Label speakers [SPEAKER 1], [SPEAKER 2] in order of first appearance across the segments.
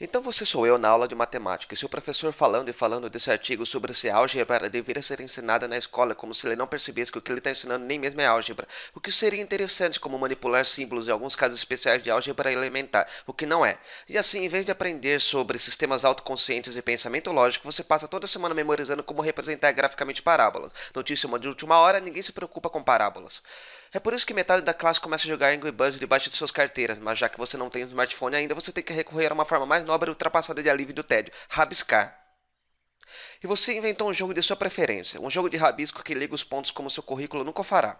[SPEAKER 1] Então você sou eu na aula de matemática, e se o professor falando e falando desse artigo sobre se a álgebra deveria ser ensinada na escola como se ele não percebesse que o que ele está ensinando nem mesmo é álgebra, o que seria interessante como manipular símbolos em alguns casos especiais de álgebra elementar, o que não é. E assim, em vez de aprender sobre sistemas autoconscientes e pensamento lógico, você passa toda semana memorizando como representar graficamente parábolas. Notícia uma de última hora, ninguém se preocupa com parábolas. É por isso que metade da classe começa a jogar Angry Birds debaixo de suas carteiras, mas já que você não tem um smartphone ainda, você tem que recorrer a uma forma mais manobra ultrapassada de alívio do tédio, rabiscar. E você inventou um jogo de sua preferência, um jogo de rabisco que liga os pontos como seu currículo nunca fará.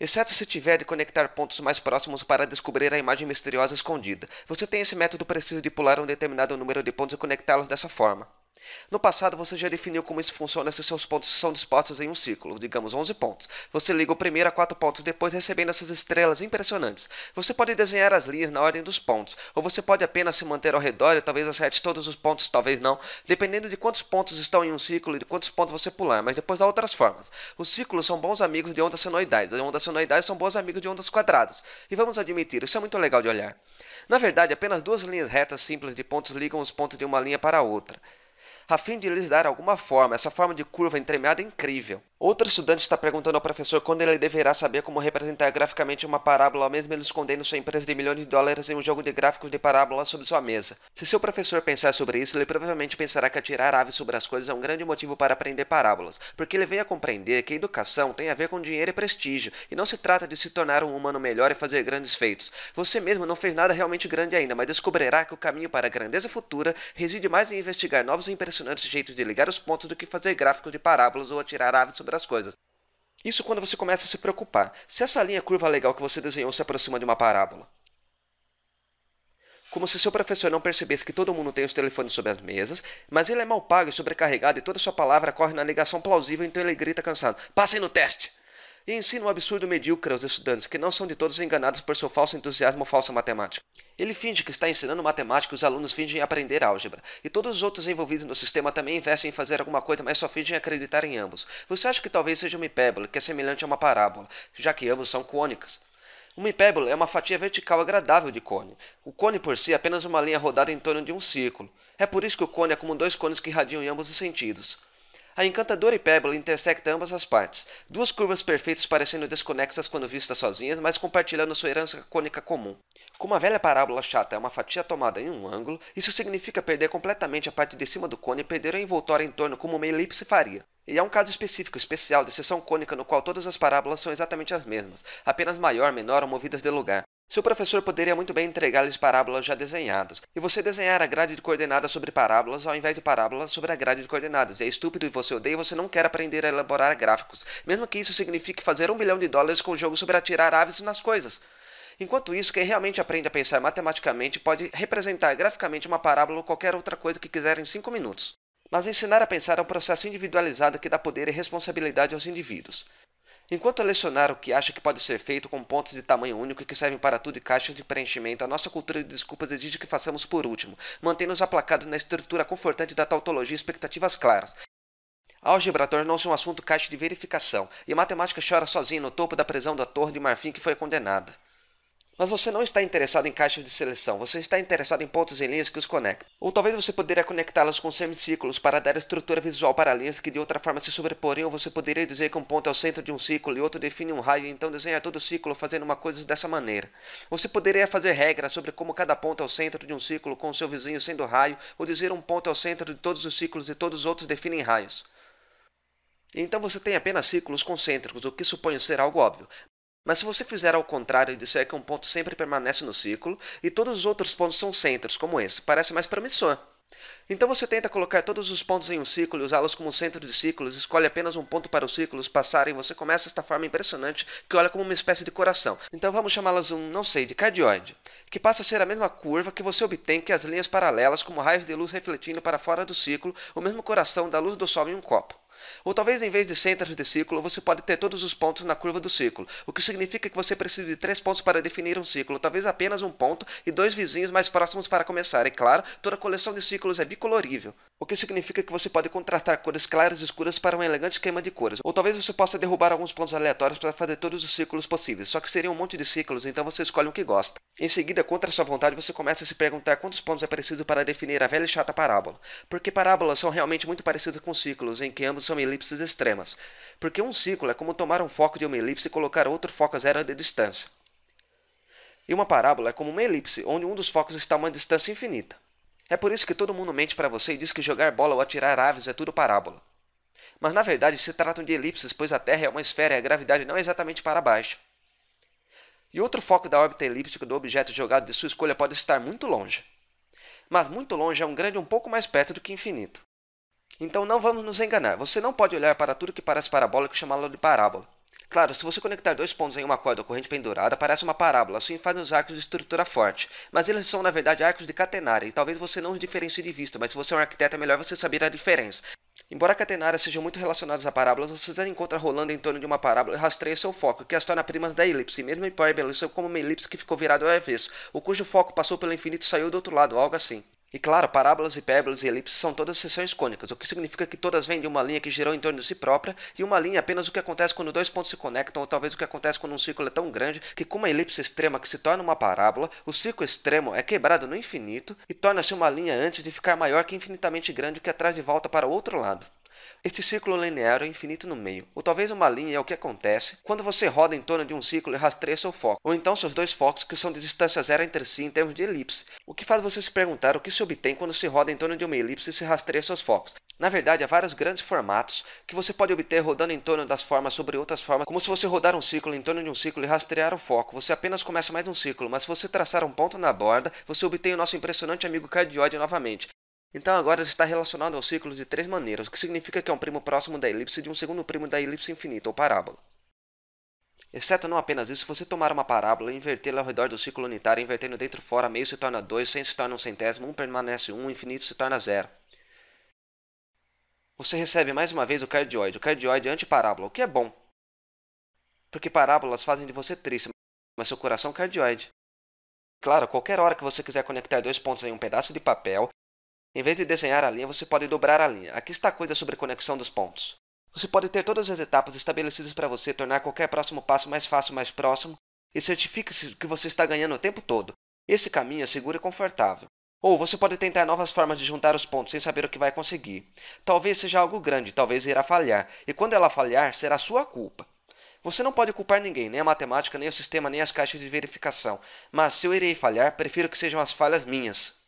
[SPEAKER 1] Exceto se tiver de conectar pontos mais próximos para descobrir a imagem misteriosa escondida. Você tem esse método preciso de pular um determinado número de pontos e conectá-los dessa forma. No passado, você já definiu como isso funciona se seus pontos são dispostos em um ciclo, digamos 11 pontos. Você liga o primeiro a 4 pontos depois recebendo essas estrelas impressionantes. Você pode desenhar as linhas na ordem dos pontos, ou você pode apenas se manter ao redor e talvez acerte todos os pontos, talvez não, dependendo de quantos pontos estão em um ciclo e de quantos pontos você pular, mas depois há outras formas. Os ciclos são bons amigos de ondas senoidais, as ondas senoidais são bons amigos de ondas quadradas. E vamos admitir, isso é muito legal de olhar. Na verdade, apenas duas linhas retas simples de pontos ligam os pontos de uma linha para a outra a fim de lhes dar alguma forma. Essa forma de curva entremeada é incrível. Outro estudante está perguntando ao professor quando ele deverá saber como representar graficamente uma parábola, mesmo ele escondendo sua empresa de milhões de dólares em um jogo de gráficos de parábola sobre sua mesa. Se seu professor pensar sobre isso, ele provavelmente pensará que atirar aves sobre as coisas é um grande motivo para aprender parábolas, porque ele veio a compreender que a educação tem a ver com dinheiro e prestígio, e não se trata de se tornar um humano melhor e fazer grandes feitos. Você mesmo não fez nada realmente grande ainda, mas descobrirá que o caminho para a grandeza futura reside mais em investigar novos e impressionantes jeitos de ligar os pontos do que fazer gráficos de parábolas ou atirar aves sobre as coisas. Isso quando você começa a se preocupar se essa linha curva legal que você desenhou se aproxima de uma parábola. Como se seu professor não percebesse que todo mundo tem os telefones sobre as mesas, mas ele é mal pago e sobrecarregado e toda sua palavra corre na negação plausível, então ele grita cansado: Passem no teste! e ensina um absurdo medíocre aos estudantes que não são de todos enganados por seu falso entusiasmo ou falsa matemática. Ele finge que está ensinando matemática e os alunos fingem aprender álgebra, e todos os outros envolvidos no sistema também investem em fazer alguma coisa, mas só fingem acreditar em ambos. Você acha que talvez seja uma hipérbole, que é semelhante a uma parábola, já que ambos são cônicas. Uma hipérbole é uma fatia vertical agradável de cone. O cone por si é apenas uma linha rodada em torno de um círculo. É por isso que o cone é como dois cones que irradiam em ambos os sentidos. A encantadora e intersecta intersectam ambas as partes, duas curvas perfeitas parecendo desconexas quando vistas sozinhas, mas compartilhando sua herança cônica comum. Como a velha parábola chata é uma fatia tomada em um ângulo, isso significa perder completamente a parte de cima do cone e perder a envoltória em torno como uma elipse faria. E há um caso específico, especial, de seção cônica no qual todas as parábolas são exatamente as mesmas, apenas maior, menor ou movidas de lugar. Seu professor poderia muito bem entregar-lhes parábolas já desenhadas, e você desenhar a grade de coordenadas sobre parábolas ao invés de parábolas sobre a grade de coordenadas. é estúpido e você odeia e você não quer aprender a elaborar gráficos, mesmo que isso signifique fazer um milhão de dólares com o jogo sobre atirar aves nas coisas. Enquanto isso, quem realmente aprende a pensar matematicamente pode representar graficamente uma parábola ou qualquer outra coisa que quiser em 5 minutos. Mas ensinar a pensar é um processo individualizado que dá poder e responsabilidade aos indivíduos. Enquanto a lecionar o que acha que pode ser feito com pontos de tamanho único e que servem para tudo e caixas de preenchimento, a nossa cultura de desculpas exige que façamos por último, mantendo-nos aplacados na estrutura confortante da tautologia e expectativas claras. Álgebra tornou-se um assunto caixa de verificação, e matemática chora sozinha no topo da prisão da torre de marfim que foi condenada. Mas você não está interessado em caixas de seleção, você está interessado em pontos em linhas que os conectam. Ou talvez você poderia conectá-las com semicírculos para dar estrutura visual para linhas que de outra forma se sobreporem, ou você poderia dizer que um ponto é o centro de um círculo e outro define um raio, então desenhar todo o círculo fazendo uma coisa dessa maneira. Você poderia fazer regras sobre como cada ponto é o centro de um círculo com o seu vizinho sendo raio, ou dizer um ponto é o centro de todos os círculos e todos os outros definem raios. Então você tem apenas círculos concêntricos, o que suponho ser algo óbvio, mas se você fizer ao contrário e disser é que um ponto sempre permanece no círculo e todos os outros pontos são centros, como esse, parece mais promissor. Então você tenta colocar todos os pontos em um círculo e usá-los como centro de círculos, escolhe apenas um ponto para os círculos passarem e você começa esta forma impressionante que olha como uma espécie de coração. Então vamos chamá-las um, não sei, de cardioide, que passa a ser a mesma curva que você obtém que as linhas paralelas como raios de luz refletindo para fora do círculo, o mesmo coração da luz do sol em um copo. Ou talvez em vez de centros de círculo, você pode ter todos os pontos na curva do círculo, o que significa que você precisa de três pontos para definir um círculo, talvez apenas um ponto e dois vizinhos mais próximos para começar. E é claro, toda coleção de círculos é bicolorível, o que significa que você pode contrastar cores claras e escuras para um elegante esquema de cores. Ou talvez você possa derrubar alguns pontos aleatórios para fazer todos os círculos possíveis, só que seria um monte de círculos, então você escolhe um que gosta. Em seguida, contra sua vontade, você começa a se perguntar quantos pontos é preciso para definir a velha e chata parábola, porque parábolas são realmente muito parecidas com círculos, em que ambos são são elipses extremas, porque um ciclo é como tomar um foco de uma elipse e colocar outro foco a zero de distância. E uma parábola é como uma elipse, onde um dos focos está a uma distância infinita. É por isso que todo mundo mente para você e diz que jogar bola ou atirar aves é tudo parábola. Mas na verdade se tratam de elipses, pois a Terra é uma esfera e a gravidade não é exatamente para baixo. E outro foco da órbita elíptica do objeto jogado de sua escolha pode estar muito longe. Mas muito longe é um grande um pouco mais perto do que infinito. Então não vamos nos enganar, você não pode olhar para tudo que parece parabólico e chamá-lo de parábola. Claro, se você conectar dois pontos em uma corda ou corrente pendurada, parece uma parábola, assim fazem os arcos de estrutura forte. Mas eles são, na verdade, arcos de catenária, e talvez você não os diferencie de vista, mas se você é um arquiteto é melhor você saber a diferença. Embora catenárias sejam muito relacionadas a parábolas, você as encontra rolando em torno de uma parábola e rastreia seu foco, que as torna primas da elipse, e mesmo em é como uma elipse que ficou virada ao avesso, o cujo foco passou pelo infinito e saiu do outro lado, algo assim. E claro, parábolas, hipérbolas e elipses são todas seções cônicas, o que significa que todas vêm de uma linha que girou em torno de si própria, e uma linha é apenas o que acontece quando dois pontos se conectam, ou talvez o que acontece quando um círculo é tão grande que, com uma elipse extrema que se torna uma parábola, o círculo extremo é quebrado no infinito e torna-se uma linha antes de ficar maior que infinitamente grande, o que atrás de volta para o outro lado. Este círculo linear é infinito no meio, ou talvez uma linha é o que acontece quando você roda em torno de um círculo e rastreia seu foco, ou então seus dois focos que são de distância zero entre si em termos de elipse, o que faz você se perguntar o que se obtém quando se roda em torno de uma elipse e se rastreia seus focos. Na verdade, há vários grandes formatos que você pode obter rodando em torno das formas sobre outras formas, como se você rodar um círculo em torno de um círculo e rastrear o foco. Você apenas começa mais um círculo, mas se você traçar um ponto na borda, você obtém o nosso impressionante amigo cardioide novamente. Então agora está relacionado ao círculo de três maneiras, o que significa que é um primo próximo da elipse de um segundo primo da elipse infinita, ou parábola. Exceto não apenas isso, se você tomar uma parábola e invertê-la ao redor do círculo unitário, invertendo dentro fora, meio se torna 2, 100 se torna um centésimo, 1 um permanece 1, um, infinito se torna 0. Você recebe mais uma vez o cardioide, o cardioide é antiparábola, o que é bom. Porque parábolas fazem de você triste, mas seu coração é cardioide. Claro, qualquer hora que você quiser conectar dois pontos em um pedaço de papel, em vez de desenhar a linha, você pode dobrar a linha. Aqui está a coisa sobre a conexão dos pontos. Você pode ter todas as etapas estabelecidas para você tornar qualquer próximo passo mais fácil, mais próximo, e certifique-se que você está ganhando o tempo todo. Esse caminho é seguro e confortável. Ou você pode tentar novas formas de juntar os pontos sem saber o que vai conseguir. Talvez seja algo grande, talvez irá falhar, e quando ela falhar, será sua culpa. Você não pode culpar ninguém, nem a matemática, nem o sistema, nem as caixas de verificação, mas se eu irei falhar, prefiro que sejam as falhas minhas.